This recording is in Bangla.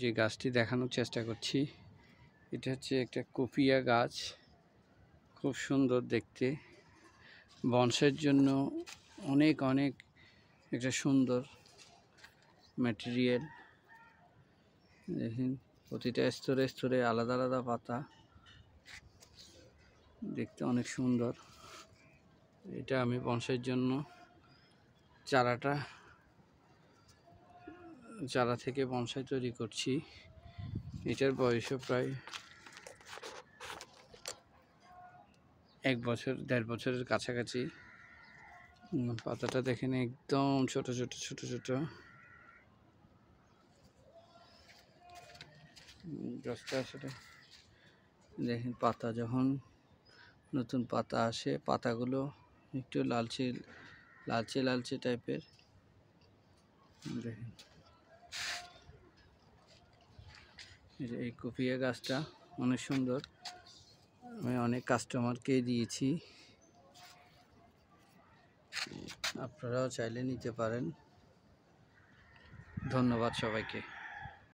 যে গাছটি দেখানোর চেষ্টা করছি এটা হচ্ছে একটা কপিয়া গাছ খুব সুন্দর দেখতে বংশের জন্য অনেক অনেক একটা সুন্দর ম্যাটেরিয়াল দেখুন প্রতিটা স্তরে স্তরে আলাদা আলাদা পাতা দেখতে অনেক সুন্দর এটা আমি বংশের জন্য চারাটা যারা থেকে বনসাই তৈরি করছি এটার বয়সও প্রায় এক বছর দেড় বছরের কাছাকাছি পাতাটা দেখেন একদম ছোট ছোট ছোট ছোট গাছটা আসলে দেখেন পাতা যখন নতুন পাতা আসে পাতাগুলো একটু লালচে লালচে লালচে টাইপের দেখেন এই কপিয়া গাছটা অনেক সুন্দর আমি অনেক কাস্টমারকে দিয়েছি আপনারাও চাইলে নিতে পারেন ধন্যবাদ সবাইকে